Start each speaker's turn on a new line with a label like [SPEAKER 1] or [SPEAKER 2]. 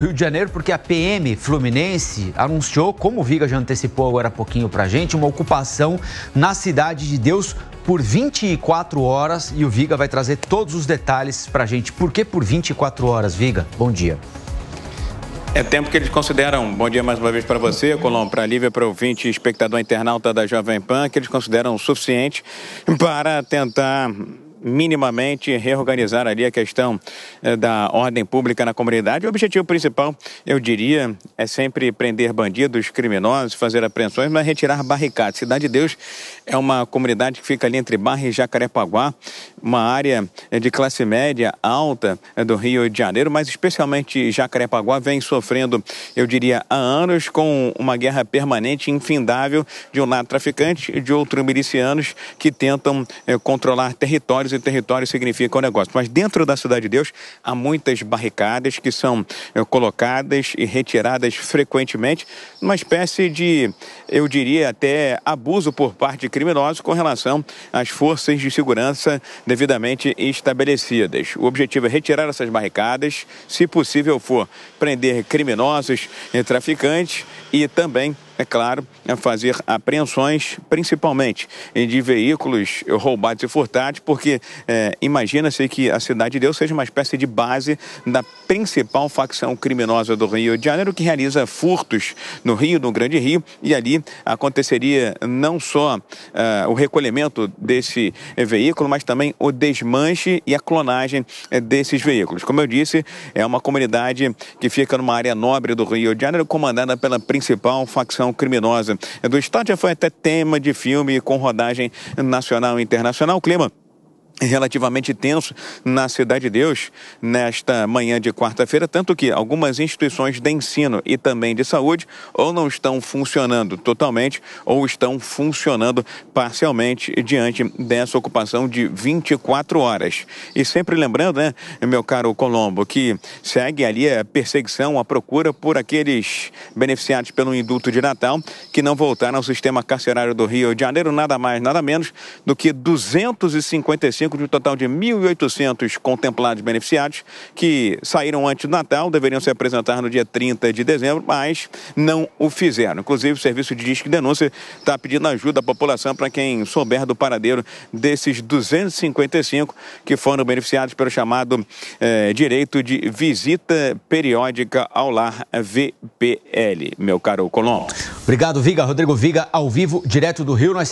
[SPEAKER 1] Rio de Janeiro, porque a PM Fluminense anunciou, como o Viga já antecipou agora há pouquinho pra gente, uma ocupação na Cidade de Deus por 24 horas. E o Viga vai trazer todos os detalhes pra gente. Por que por 24 horas, Viga? Bom dia. É tempo que eles consideram, bom dia mais uma vez para você, Colom, para a Lívia, para o ouvinte espectador internauta da Jovem Pan, que eles consideram suficiente para tentar minimamente reorganizar ali a questão eh, da ordem pública na comunidade. O objetivo principal, eu diria, é sempre prender bandidos, criminosos, fazer apreensões, mas retirar barricadas. Cidade de Deus é uma comunidade que fica ali entre Barra e Jacarepaguá, uma área eh, de classe média alta eh, do Rio de Janeiro, mas especialmente Jacarepaguá vem sofrendo, eu diria, há anos com uma guerra permanente, infindável, de um lado traficante, de outro milicianos que tentam controlar territórios territórios e territórios significam o negócio. Mas dentro da Cidade de Deus há muitas barricadas que são eh, colocadas e retiradas frequentemente, uma espécie de, eu diria até abuso por parte de criminosos com relação às forças de segurança devidamente estabelecidas. O objetivo é retirar essas barricadas, se possível for prender criminosos, traficantes e também é claro, a fazer apreensões, principalmente de veículos roubados e furtados, porque é, imagina-se que a Cidade de Deus seja uma espécie de base da principal facção criminosa do Rio de Janeiro, que realiza furtos no Rio, no Grande Rio, e ali aconteceria não só uh, o recolhimento desse é, veículo, mas também o desmanche e a clonagem é, desses veículos. Como eu disse, é uma comunidade que fica numa área nobre do Rio de Janeiro, comandada pela principal facção organização criminosa é do Estado. Já foi até tema de filme com rodagem nacional e internacional. O clima relativamente tenso na Cidade de Deus nesta manhã de quarta-feira, tanto que algumas instituições de ensino e também de saúde ou não estão funcionando totalmente ou estão funcionando parcialmente diante dessa ocupação de 24 horas. E sempre lembrando, né, meu caro Colombo, que segue ali a perseguição, a procura por aqueles beneficiados pelo indulto de Natal que não voltaram ao sistema carcerário do Rio de Janeiro, nada mais, nada menos do que 255 de um total de 1.800 contemplados beneficiados que saíram antes do Natal, deveriam se apresentar no dia 30 de dezembro, mas não o fizeram. Inclusive, o serviço de disque denúncia está pedindo ajuda à população para quem souber do paradeiro desses 255 que foram beneficiados pelo chamado eh, direito de visita periódica ao lar VPL, meu caro Colombo. Obrigado, Viga. Rodrigo Viga, ao vivo, direto do Rio. Nós